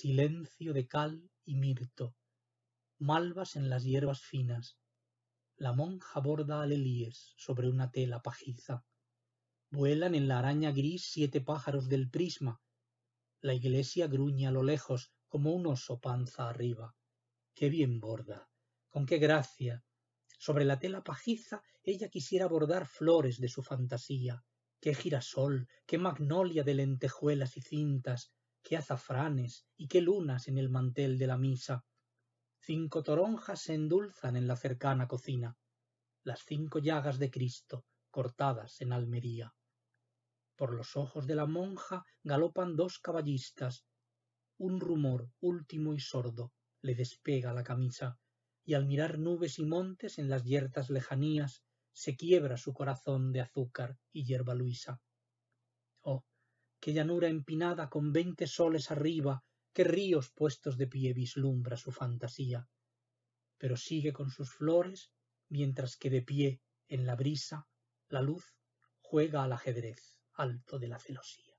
silencio de cal y mirto, malvas en las hierbas finas. La monja borda alelíes sobre una tela pajiza. Vuelan en la araña gris siete pájaros del prisma. La iglesia gruñe a lo lejos como un oso panza arriba. ¡Qué bien borda! ¡Con qué gracia! Sobre la tela pajiza ella quisiera bordar flores de su fantasía. ¡Qué girasol! ¡Qué magnolia de lentejuelas y cintas! qué azafranes y qué lunas en el mantel de la misa. Cinco toronjas se endulzan en la cercana cocina, las cinco llagas de Cristo cortadas en Almería. Por los ojos de la monja galopan dos caballistas. Un rumor último y sordo le despega la camisa, y al mirar nubes y montes en las yertas lejanías, se quiebra su corazón de azúcar y hierba luisa. Oh, qué llanura empinada con veinte soles arriba, qué ríos puestos de pie vislumbra su fantasía. Pero sigue con sus flores, mientras que de pie, en la brisa, la luz juega al ajedrez alto de la celosía.